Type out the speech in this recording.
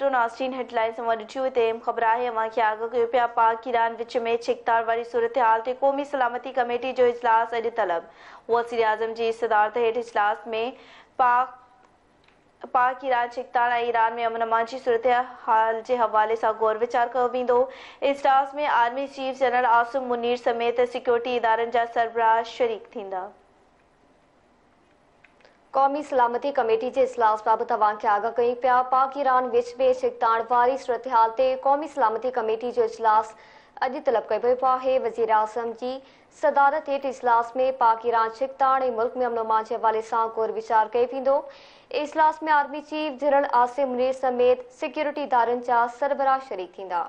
तो नास्टीन हेडलाइंस हमारी टू ते अहम खबर है वहाँ की आगा कयो पिया पाक ईरान विच में छिकतार वारी सूरत हाल ते क़ौमी सलामती कमेटी जो इजलास अॼु तलब वज़ीर आज़म जी सदारत हेठि इजलास में पाक पाक ईरान छिकतार ऐं ईरान में अमन अमान जी सूरत हाल जे हवाले सां गौर वीचार कयो वेंदो इजलास में army chief general Asim Munir समेत सिक्योरिटी इदारनि जा सरबराह शरीक थींदा कौमी सलामती कमेटी के इजलास बाबति अवान खे आगाह कई पिया पाक ईरान विच में छिकताण वारी सूरत हाल ते क़ौमी सलामती कमेटी जो इजलास अज तलब कयो वियो आहे वज़ीर आज़म जी सदारत हेठ इजलास में पाक ईरान छिकताण मुल्क में अमनोमान के हवाले से गौर विचार कयो वेंदो इजलास में army chief general Asim Munir समेत सिक्योरिटी इदारनि जा सरबराह शरीक थींदा